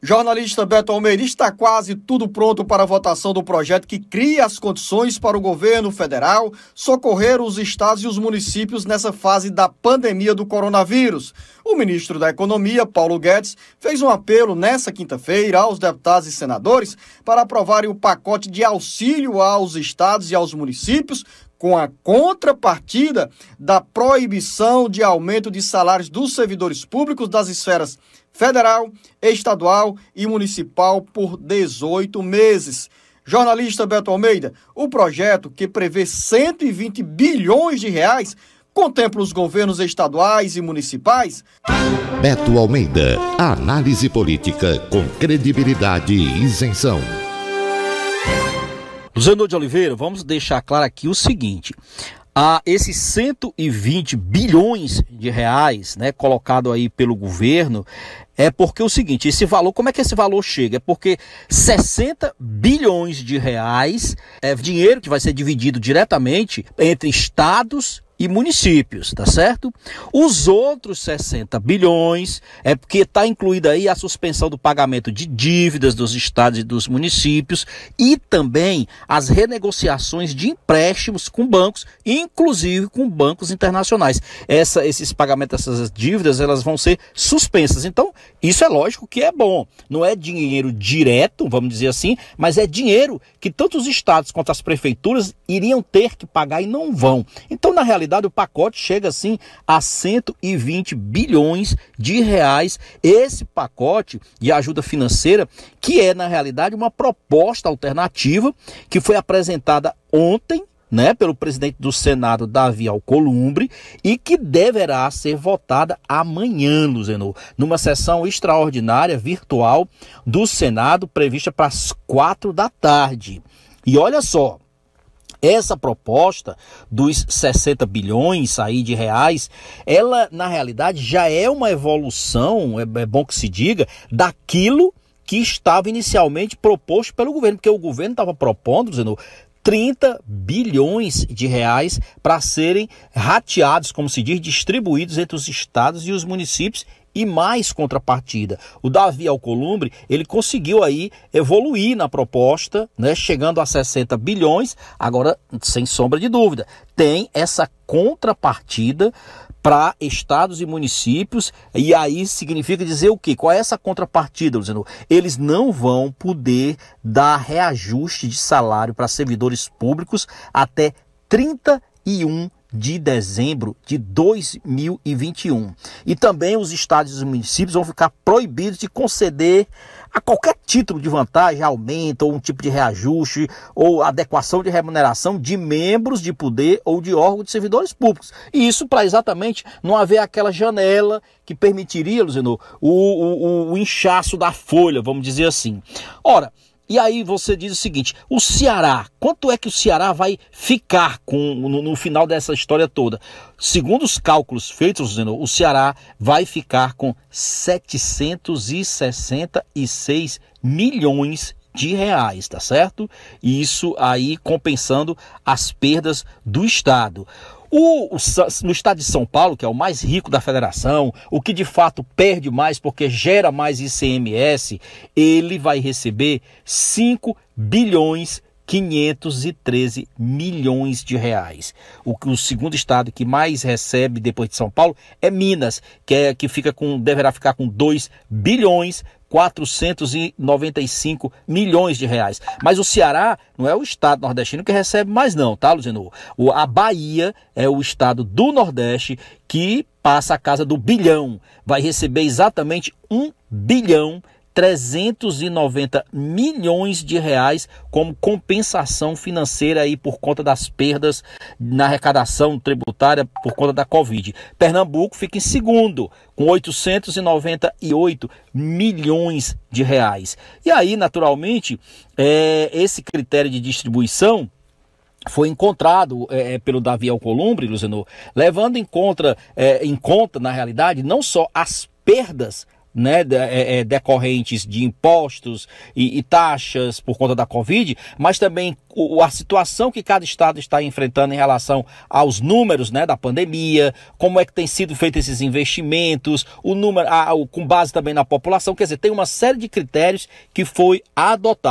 Jornalista Beto Almeida, está quase tudo pronto para a votação do projeto que cria as condições para o governo federal socorrer os estados e os municípios nessa fase da pandemia do coronavírus. O ministro da Economia, Paulo Guedes, fez um apelo nesta quinta-feira aos deputados e senadores para aprovarem o pacote de auxílio aos estados e aos municípios com a contrapartida da proibição de aumento de salários dos servidores públicos das esferas federal, estadual e municipal por 18 meses. Jornalista Beto Almeida, o projeto que prevê 120 bilhões de reais contempla os governos estaduais e municipais? Beto Almeida, análise política com credibilidade e isenção. Luciano de Oliveira, vamos deixar claro aqui o seguinte: a esses 120 bilhões de reais, né, colocado aí pelo governo, é porque é o seguinte, esse valor, como é que esse valor chega? É porque 60 bilhões de reais é dinheiro que vai ser dividido diretamente entre estados e municípios, tá certo? Os outros 60 bilhões é porque está incluída aí a suspensão do pagamento de dívidas dos estados e dos municípios e também as renegociações de empréstimos com bancos, inclusive com bancos internacionais. Essa, esses pagamentos, essas dívidas, elas vão ser suspensas. Então, isso é lógico que é bom. Não é dinheiro direto, vamos dizer assim, mas é dinheiro que tanto os estados quanto as prefeituras iriam ter que pagar e não vão. Então, na realidade, realidade, o pacote chega assim a 120 bilhões de reais. Esse pacote de ajuda financeira, que é na realidade uma proposta alternativa que foi apresentada ontem né, pelo presidente do Senado, Davi Alcolumbre, e que deverá ser votada amanhã, Luzenor, numa sessão extraordinária virtual do Senado, prevista para as quatro da tarde. E olha só, essa proposta dos 60 bilhões aí de reais, ela na realidade já é uma evolução, é, é bom que se diga, daquilo que estava inicialmente proposto pelo governo, porque o governo estava propondo, dizendo, 30 bilhões de reais para serem rateados, como se diz, distribuídos entre os estados e os municípios e mais contrapartida. O Davi Alcolumbre, ele conseguiu aí evoluir na proposta, né, chegando a 60 bilhões, agora sem sombra de dúvida, tem essa contrapartida para estados e municípios, e aí significa dizer o quê? Qual é essa contrapartida, Luciano? Eles não vão poder dar reajuste de salário para servidores públicos até 31 de dezembro de 2021. E também os estados e os municípios vão ficar proibidos de conceder a qualquer título de vantagem, aumento ou um tipo de reajuste ou adequação de remuneração de membros de poder ou de órgãos de servidores públicos. E isso para exatamente não haver aquela janela que permitiria, Luzino, o, o, o inchaço da folha, vamos dizer assim. Ora, e aí você diz o seguinte: o Ceará, quanto é que o Ceará vai ficar com no, no final dessa história toda? Segundo os cálculos feitos, o Ceará vai ficar com 766 milhões de reais, tá certo? E isso aí compensando as perdas do Estado. O, no estado de São Paulo, que é o mais rico da federação, o que de fato perde mais porque gera mais ICMS, ele vai receber 5 bilhões 513 milhões de reais. O, o segundo estado que mais recebe depois de São Paulo é Minas, que, é, que fica com, deverá ficar com 2 bilhões 495 milhões de reais. Mas o Ceará não é o estado nordestino que recebe mais não, tá, Luzinor? A Bahia é o estado do Nordeste que passa a casa do bilhão. Vai receber exatamente um bilhão 390 milhões de reais como compensação financeira aí por conta das perdas na arrecadação tributária por conta da Covid. Pernambuco fica em segundo com 898 milhões de reais. E aí, naturalmente, é, esse critério de distribuição foi encontrado é, é pelo Davi Alcolumbre, Luzenor, levando em conta, é, em conta, na realidade, não só as perdas né, é, é, decorrentes de impostos e, e, taxas por conta da Covid, mas também a situação que cada estado está enfrentando em relação aos números né, da pandemia, como é que tem sido feito esses investimentos, o número, a, a, com base também na população, quer dizer, tem uma série de critérios que foi adotado.